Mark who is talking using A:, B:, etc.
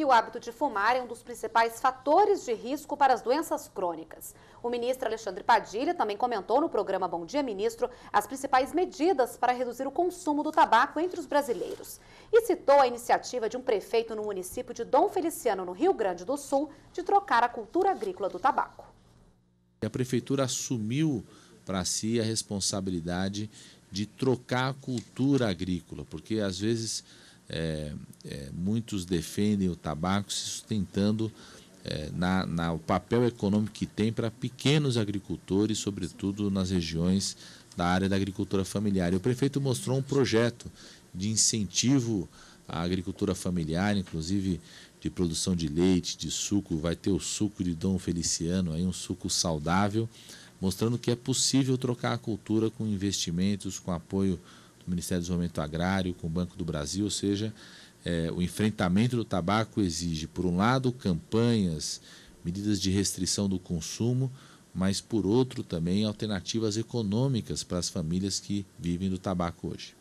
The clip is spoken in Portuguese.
A: E o hábito de fumar é um dos principais fatores de risco para as doenças crônicas. O ministro Alexandre Padilha também comentou no programa Bom Dia Ministro as principais medidas para reduzir o consumo do tabaco entre os brasileiros. E citou a iniciativa de um prefeito no município de Dom Feliciano, no Rio Grande do Sul, de trocar a cultura agrícola do tabaco.
B: A prefeitura assumiu para si a responsabilidade de trocar a cultura agrícola, porque às vezes é, é, muitos defendem o tabaco se sustentando é, na, na, o papel econômico que tem para pequenos agricultores, sobretudo nas regiões da área da agricultura familiar. E o prefeito mostrou um projeto de incentivo à agricultura familiar, inclusive de produção de leite, de suco, vai ter o suco de Dom Feliciano, aí um suco saudável, mostrando que é possível trocar a cultura com investimentos, com apoio Ministério do Desenvolvimento Agrário, com o Banco do Brasil, ou seja, é, o enfrentamento do tabaco exige, por um lado, campanhas, medidas de restrição do consumo, mas por outro também alternativas econômicas para as famílias que vivem do tabaco hoje.